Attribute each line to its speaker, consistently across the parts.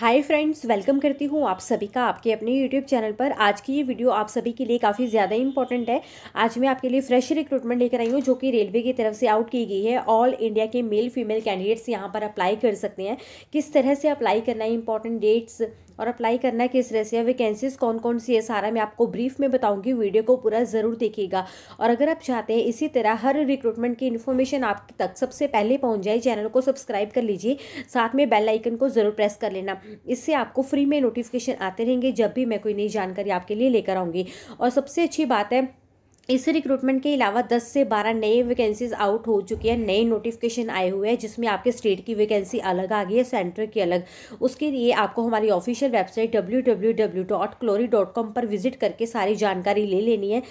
Speaker 1: hi friends welcome करती हूँ आप सभी का आपके अपने यूट्यूब चैनल पर आज की ये वीडियो आप सभी के लिए काफ़ी ज़्यादा इंपॉर्टेंट है आज मैं आपके लिए फ्रेश रिक्रूटमेंट लेकर आई हूँ जो कि रेलवे की तरफ से आउट की गई है ऑल इंडिया के मेल फीमेल कैंडिडेट्स यहाँ पर अप्लाई कर सकते हैं किस तरह से अप्लाई करना है इंपॉर्टेंट डेट्स और अप्लाई करना है किस तरह से वैकेंसीज कौन कौन सी है सारा मैं आपको ब्रीफ में बताऊंगी वीडियो को पूरा ज़रूर देखिएगा और अगर आप चाहते हैं इसी तरह हर रिक्रूटमेंट की इन्फॉर्मेशन आप तक सबसे पहले पहुँच जाए चैनल को सब्सक्राइब कर लीजिए साथ में बेल आइकन को ज़रूर प्रेस कर लेना इससे आपको फ्री में नोटिफिकेशन आते रहेंगे जब भी मैं कोई नई जानकारी आपके लिए लेकर आऊँगी और सबसे अच्छी बात है इस रिक्रूटमेंट के अलावा 10 से 12 नए वैकेंसीज आउट हो चुकी है नए नोटिफिकेशन आए हुए हैं जिसमें आपके स्टेट की वैकेंसी अलग आ गई है सेंटर की अलग उसके लिए आपको हमारी ऑफिशियल वेबसाइट डब्ल्यू पर विजिट करके सारी जानकारी ले लेनी है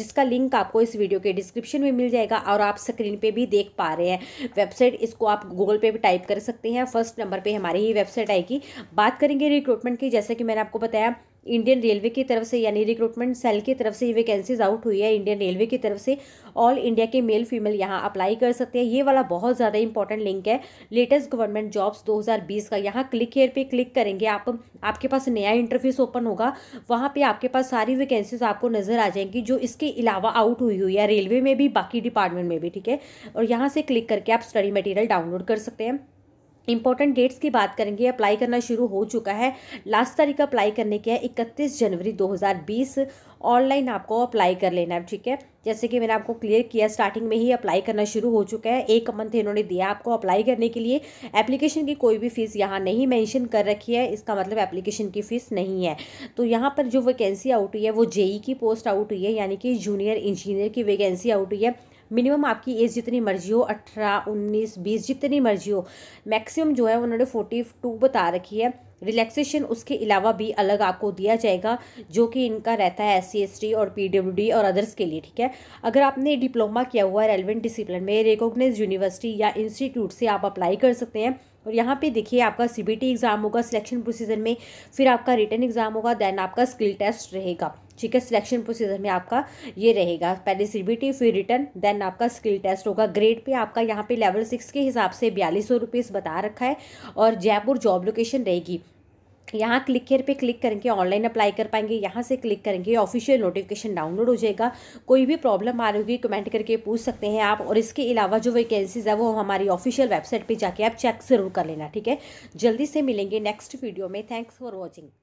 Speaker 1: जिसका लिंक आपको इस वीडियो के डिस्क्रिप्शन में मिल जाएगा और आप स्क्रीन पे भी देख पा रहे हैं वेबसाइट इसको आप गूगल पे भी टाइप कर सकते हैं फर्स्ट नंबर पे हमारी ही वेबसाइट आएगी बात करेंगे रिक्रूटमेंट की जैसे कि मैंने आपको बताया इंडियन रेलवे की तरफ से यानी रिक्रूटमेंट सेल की तरफ से ये वैकेंसीज आउट हुई है इंडियन रेलवे की तरफ से ऑल इंडिया के मेल फीमेल यहाँ अप्लाई कर सकते हैं ये वाला बहुत ज़्यादा इंपॉर्टेंट लिंक है लेटेस्ट गवर्नमेंट जॉब्स 2020 का यहाँ क्लिक हेयर पे क्लिक करेंगे आप आपके पास नया इंटरफेस ओपन होगा वहाँ पर आपके पास सारी वैकेंसीज आपको नज़र आ जाएंगी जो इसके अलावा आउट हुई हुई है रेलवे में भी बाकी डिपार्टमेंट में भी ठीक है और यहाँ से क्लिक करके आप स्टडी मटीरियल डाउनलोड कर सकते हैं इंपॉर्टेंट डेट्स की बात करेंगे अप्लाई करना शुरू हो चुका है लास्ट तारीख अप्लाई करने की है इकतीस जनवरी 2020 ऑनलाइन आपको अप्लाई कर लेना है ठीक है जैसे कि मैंने आपको क्लियर किया स्टार्टिंग में ही अप्लाई करना शुरू हो चुका है एक मंथ इन्होंने दिया आपको अप्लाई करने के लिए एप्लीकेशन की कोई भी फ़ीस यहाँ नहीं मैंशन कर रखी है इसका मतलब एप्लीकेशन की फ़ीस नहीं है तो यहाँ पर जो वैकेंसी आउट हुई है वो जेई e की पोस्ट आउट हुई है यानी कि जूनियर इंजीनियर की वैकेंसी आउट हुई है मिनिमम आपकी एज जितनी मर्जी हो अठारह उन्नीस बीस जितनी मर्जी हो मैक्सिमम जो है उन्होंने फोर्टी टू बता रखी है रिलैक्सेशन उसके अलावा भी अलग आपको दिया जाएगा जो कि इनका रहता है एस सी और पी और अदर्स के लिए ठीक है अगर आपने डिप्लोमा किया हुआ है रेलिवेंट डिसिप्लिन में रिकोगनाइज यूनिवर्सिटी या इंस्टीट्यूट से आप अप्लाई कर सकते हैं और यहाँ पे देखिए आपका सी एग्ज़ाम होगा सिलेक्शन प्रोसीजर में फिर आपका रिटर्न एग्ज़ाम होगा देन आपका स्किल टेस्ट रहेगा ठीक है सिलेक्शन प्रोसीजर में आपका ये रहेगा पहले सीबीटी फिर रिटर्न देन आपका स्किल टेस्ट होगा ग्रेड पे आपका यहाँ पे लेवल सिक्स के हिसाब से बयालीस सौ बता रखा है और जयपुर जॉब लोकेशन रहेगी यहाँ क्लिक केयर पे क्लिक करेंगे ऑनलाइन अप्लाई कर पाएंगे यहाँ से क्लिक करेंगे ऑफिशियल नोटिफिकेशन डाउनलोड हो जाएगा कोई भी प्रॉब्लम आ रही होगी कमेंट करके पूछ सकते हैं आप और इसके अलावा जो वैकेंसीज है वो हमारी ऑफिशियल वेबसाइट पे जाके आप चेक ज़रूर कर लेना ठीक है जल्दी से मिलेंगे नेक्स्ट वीडियो में थैंक्स फॉर वॉचिंग